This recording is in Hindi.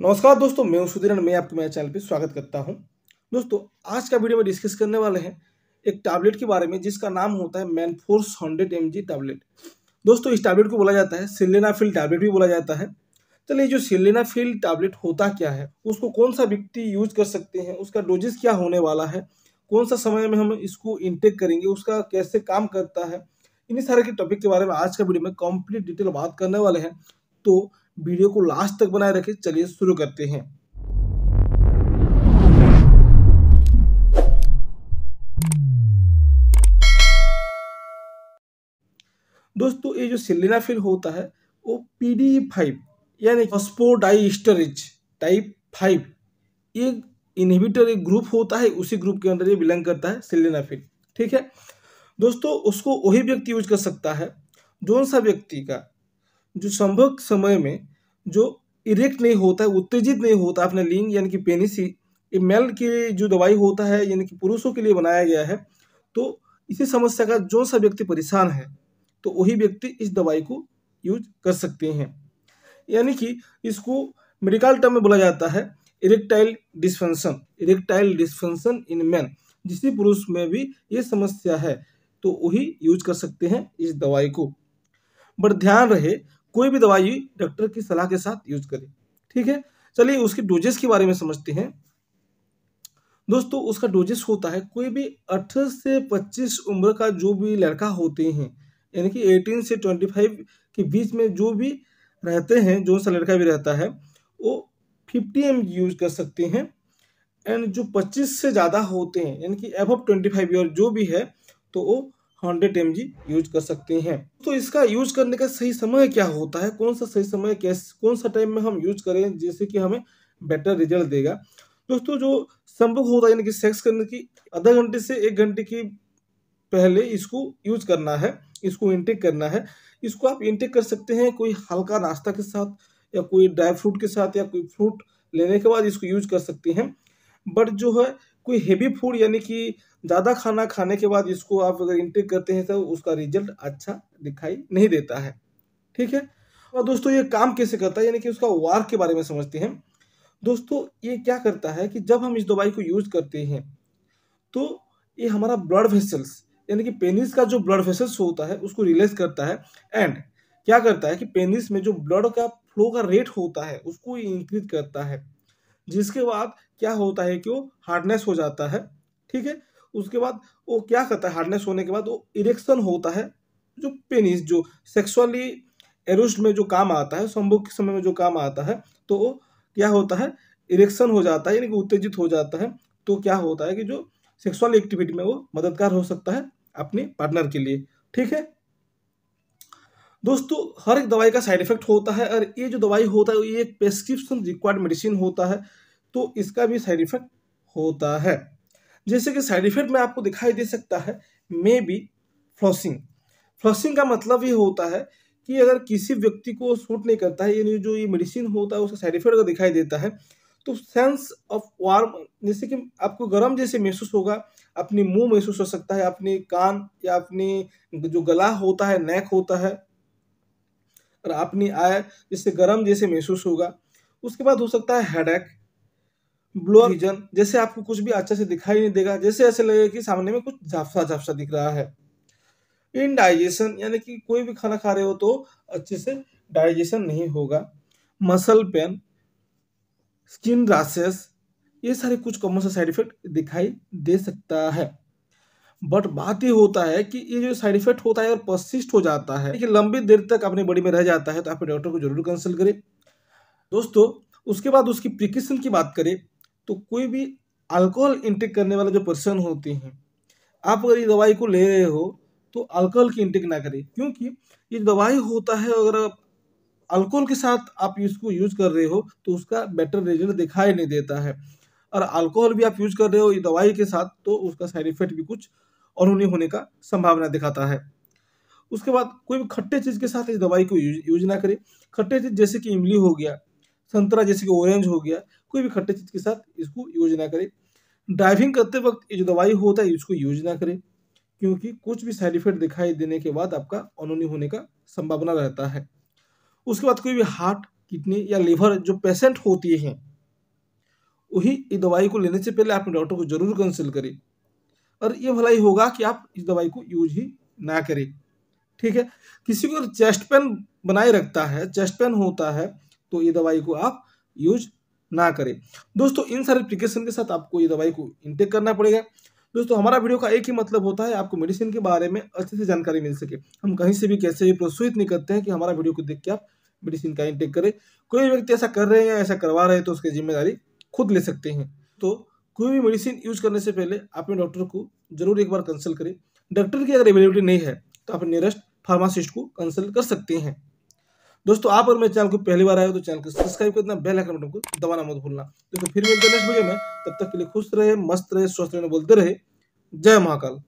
नमस्कार दोस्तों मैं सुधीरन मैं आपको मेरे चैनल पर स्वागत करता हूं दोस्तों आज का वीडियो में डिस्कस करने वाले हैं एक टैबलेट के बारे में जिसका नाम होता है मैनफोर्स हंड्रेड एम टैबलेट दोस्तों इस टैबलेट को बोला जाता है सिलेनाफिल टैबलेट भी बोला जाता है चलिए जो सिलेनाफिल टैबलेट होता क्या है उसको कौन सा व्यक्ति यूज कर सकते हैं उसका डोजेस क्या होने वाला है कौन सा समय में हम इसको इंटेक करेंगे उसका कैसे काम करता है इन्हीं सारे के टॉपिक के बारे में आज का वीडियो में कंप्लीट डिटेल बात करने वाले हैं तो वीडियो को लास्ट तक बनाए रखें चलिए शुरू करते हैं दोस्तों ये जो सिलेनाफिल होता है वो पी डी फाइव यानी फॉस्फोडाइस्टरिज टाइप फाइव ये इनहिबिटर एक ग्रुप होता है उसी ग्रुप के अंदर ये बिलोंग करता है सिलेनाफिल ठीक है दोस्तों उसको वही व्यक्ति यूज कर सकता है जो सा व्यक्ति का जो संभव समय में जो इरेक्ट नहीं होता है उत्तेजित नहीं होता अपने लिंग यानी कि पेनिस ही मेल के लिए जो दवाई होता है यानी कि पुरुषों के लिए बनाया गया है तो इसी समस्या का जो सा व्यक्ति परेशान है तो वही व्यक्ति इस दवाई को यूज कर सकते हैं यानी कि इसको मेडिकल टर्म में बोला जाता है erectile dysfunction erectile dysfunction in man जिसी पुरुष में भी ये समस्या है तो वही यूज कर सकते हैं इस दवाई को बट ध्यान रहे कोई भी दवाई डॉक्टर की सलाह के साथ यूज करें ठीक है चलिए उसके डोजेस के बारे में समझते हैं दोस्तों उसका डोजेस होता है कोई भी अठारह से पच्चीस उम्र का जो भी लड़का होते हैं यानी कि एटीन से ट्वेंटी फाइव के बीच में जो भी रहते हैं जो सा लड़का भी रहता है वो फिफ्टी एम यूज कर सकते हैं एंड जो पच्चीस से ज़्यादा होते हैं यानी कि एबव ट्वेंटी फाइव ईयर जो भी है तो वो हंड्रेड एम यूज कर सकते हैं तो इसका यूज करने का सही समय क्या होता है कौन सा सही समय कैसे कौन सा टाइम में हम यूज करें जैसे कि हमें बेटर रिजल्ट देगा दोस्तों जो संभव होता है यानी कि सेक्स करने की आधा घंटे से एक घंटे की पहले इसको यूज करना है इसको इंटेक करना है इसको आप इंटेक कर सकते हैं कोई हल्का नाश्ता के साथ या कोई ड्राई फ्रूट के साथ या कोई फ्रूट लेने के बाद इसको यूज कर सकते हैं बट जो है कोई हेवी फूड यानी कि ज़्यादा खाना खाने के बाद इसको आप अगर इंटेक करते हैं तो उसका रिजल्ट अच्छा दिखाई नहीं देता है ठीक है और दोस्तों ये काम कैसे करता है यानी कि उसका वार के बारे में समझते हैं दोस्तों ये क्या करता है कि जब हम इस दवाई को यूज करते हैं तो ये हमारा ब्लड वेसल्स यानी कि पेनिस का जो ब्लड वेसल्स होता है उसको रिलैक्स करता है एंड क्या करता है कि पेनिस में जो ब्लड का फ्लो का रेट होता है उसको इंक्रीज करता है जिसके बाद क्या होता है कि वो हार्डनेस हो जाता है ठीक है उसके बाद वो क्या करता है हार्डनेस होने के बाद वो इरेक्शन होता है जो पेनिस जो सेक्सुअली एरुस्ड में जो काम आता है संभोग के समय में जो काम आता है तो वो क्या होता है इरेक्शन हो जाता है यानी कि उत्तेजित हो जाता है तो क्या होता है कि जो सेक्सुअल एक्टिविटी में वो मददगार हो सकता है अपने पार्टनर के लिए ठीक है दोस्तों हर एक दवाई का साइड इफेक्ट होता है और ये जो दवाई होता है ये एक प्रेस्क्रिप्शन रिक्वायर्ड मेडिसिन होता है तो इसका भी साइड इफेक्ट होता है जैसे कि साइड इफेक्ट में आपको दिखाई दे सकता है मे बी फ्लॉसिंग फ्लॉसिंग का मतलब ये होता है कि अगर किसी व्यक्ति को सूट नहीं करता है यानी जो ये मेडिसिन होता है उसका साइड इफेक्ट अगर दिखाई देता है तो सेंस ऑफ वार्म जैसे कि आपको गर्म जैसे महसूस होगा अपने मुंह महसूस हो सकता है अपने कान या अपने जो गला होता है नेक होता है और आपने आया जिससे गर्म जैसे महसूस होगा उसके बाद हो सकता है हेडेक ब्लोअर विजन जैसे आपको कुछ भी अच्छा से दिखाई नहीं देगा जैसे ऐसे लगेगा कि सामने में कुछ झापसा झापसा दिख रहा है इन डाइजेशन यानी कि कोई भी खाना खा रहे हो तो अच्छे से डाइजेशन नहीं होगा मसल पेन स्किन रासेस ये सारे कुछ कॉमन सा साइड इफेक्ट दिखाई दे सकता है बट बात ये होता है कि ये जो साइड इफेक्ट होता है और परसिस्ट हो जाता है लेकिन लंबी देर तक अपनी बॉडी में रह जाता है तो आप डॉक्टर को जरूर कंसल्ट करें दोस्तों उसके बाद उसकी प्रिकॉशन की बात करें तो कोई भी अल्कोहल इंटेक करने वाला जो पर्सन होते हैं आप अगर ये दवाई को ले रहे हो तो अल्कोहल की इंटेक ना करें क्योंकि ये दवाई होता है अगर आप अल्कोहल के साथ आप इसको यूज कर रहे हो तो उसका बेटर रिजल्ट दिखाई नहीं देता है और अल्कोहल भी आप यूज कर रहे हो दवाई के साथ तो उसका साइड इफेक्ट भी कुछ और उन्हें होने का संभावना दिखाता है उसके बाद कोई भी खट्टे चीज़ के साथ इस दवाई को यूज ना करें खट्टे चीज़ जैसे कि इमली हो गया संतरा जैसे कि ऑरेंज हो गया कोई भी खट्टे चीज़ के साथ इसको यूज ना करें ड्राइविंग करते वक्त ये जो दवाई होता है इसको यूज ना करें क्योंकि कुछ भी साइड इफेक्ट दिखाई देने के बाद आपका अनोनी होने का संभावना रहता है उसके बाद कोई भी हार्ट किडनी या लिवर जो पेशेंट होती है वही इस दवाई को लेने से पहले आपने डॉक्टर को जरूर कंसल्ट करें और ये भलाई होगा कि आप इस दवाई को यूज ही ना करें ठीक है किसी को अगर चेस्ट पेन बनाए रखता है चेस्ट पेन होता है तो ये दवाई को आप यूज ना करें दोस्तों इन सारे एप्लीकेशन के साथ आपको ये दवाई को इनटेक करना पड़ेगा दोस्तों हमारा वीडियो का एक ही मतलब होता है आपको मेडिसिन के बारे में अच्छे से जानकारी मिल सके हम कहीं से भी कैसे भी प्रोत्साहित नहीं करते हैं कि हमारा वीडियो को देख के आप मेडिसिन का इंटेक करें कोई व्यक्ति ऐसा कर रहे हैं या ऐसा करवा रहे हैं तो उसकी जिम्मेदारी खुद ले सकते हैं तो कोई भी मेडिसिन यूज करने से पहले अपने डॉक्टर को जरूर एक बार कंसल्ट करें डॉक्टर की अगर अवेलेबिलिटी नहीं है तो आप नियरेस्ट फार्मासिस्ट को कंसल्ट कर सकते हैं दोस्तों आप और मेरे चैनल को पहली बार आए हो तो चैनल को सब्सक्राइब करना बेल आइकन बटन को दबाना मत भूलना तो फिर मिलते नेक्स्ट वीडियो में तब तक के लिए खुश रहे मस्त रहे स्वस्थ रहने बोलते रहे जय महाकाल